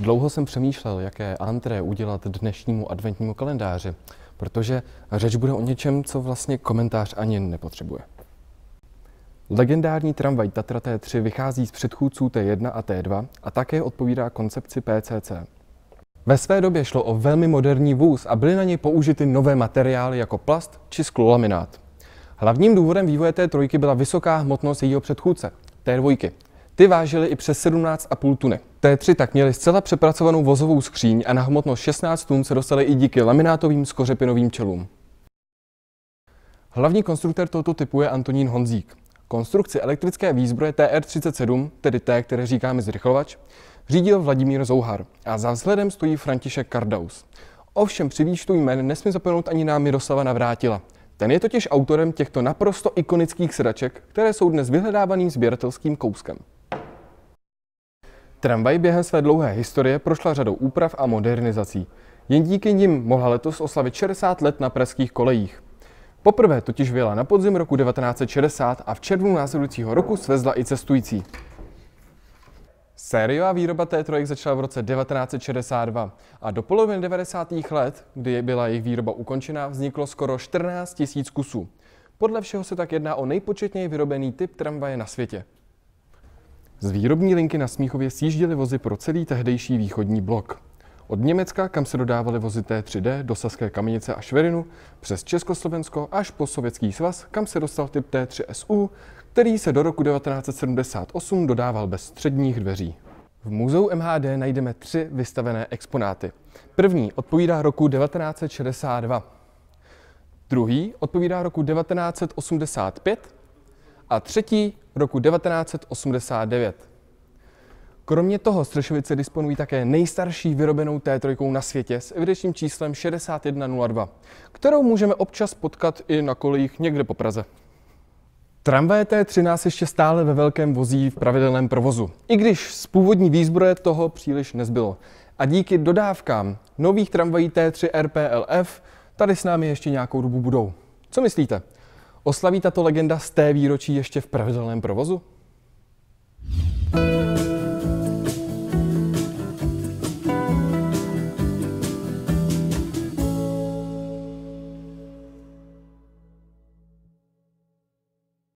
Dlouho jsem přemýšlel, jaké antré udělat dnešnímu adventnímu kalendáři, protože řeč bude o něčem, co vlastně komentář ani nepotřebuje. Legendární tramvaj Tatra T3 vychází z předchůdců T1 a T2 a také odpovídá koncepci PCC. Ve své době šlo o velmi moderní vůz a byly na něj použity nové materiály jako plast či sklolaminát. Hlavním důvodem vývoje T3 byla vysoká hmotnost jejího předchůdce, T2, ty vážily i přes 17,5 tuny. T3 tak měly zcela přepracovanou vozovou skříň a na hmotnost 16 tun se dostaly i díky laminátovým skořepinovým čelům. Hlavní konstruktor tohoto typu je Antonín Honzík. Konstrukci elektrické výzbroje TR-37, tedy té, které říkáme zrychlovač, řídil Vladimír Zouhar a za vzhledem stojí František Kardaus. Ovšem při výčtu jmen nesmí zapomenout ani nám Miroslava Navrátila. Ten je totiž autorem těchto naprosto ikonických sedaček, které jsou dnes vyhledávaným sběratelským kouskem. Tramvaj během své dlouhé historie prošla řadou úprav a modernizací. Jen díky nim mohla letos oslavit 60 let na pražských kolejích. Poprvé totiž vyjela na podzim roku 1960 a v červnu následujícího roku svezla i cestující. Sériová výroba T3 začala v roce 1962 a do poloviny 90. let, kdy byla jejich výroba ukončena, vzniklo skoro 14 000 kusů. Podle všeho se tak jedná o nejpočetněji vyrobený typ tramvaje na světě. Z výrobní linky na Smíchově sjížděly vozy pro celý tehdejší východní blok. Od Německa, kam se dodávaly vozy T3D, do Saské kamenice a Šverinu, přes Československo až po Sovětský svaz, kam se dostal typ T3SU, který se do roku 1978 dodával bez středních dveří. V muzeu MHD najdeme tři vystavené exponáty. První odpovídá roku 1962, druhý odpovídá roku 1985 a třetí roku 1989. Kromě toho Střešovice disponují také nejstarší vyrobenou T3 na světě s evidenčním číslem 6102, kterou můžeme občas potkat i na kolejích někde po Praze. Tramvaje T13 ještě stále ve velkém vozí v pravidelném provozu, i když z původní výzbroje toho příliš nezbylo. A díky dodávkám nových tramvají T3 RPLF tady s námi ještě nějakou dobu budou. Co myslíte? Oslaví tato legenda z té výročí ještě v pravidelném provozu?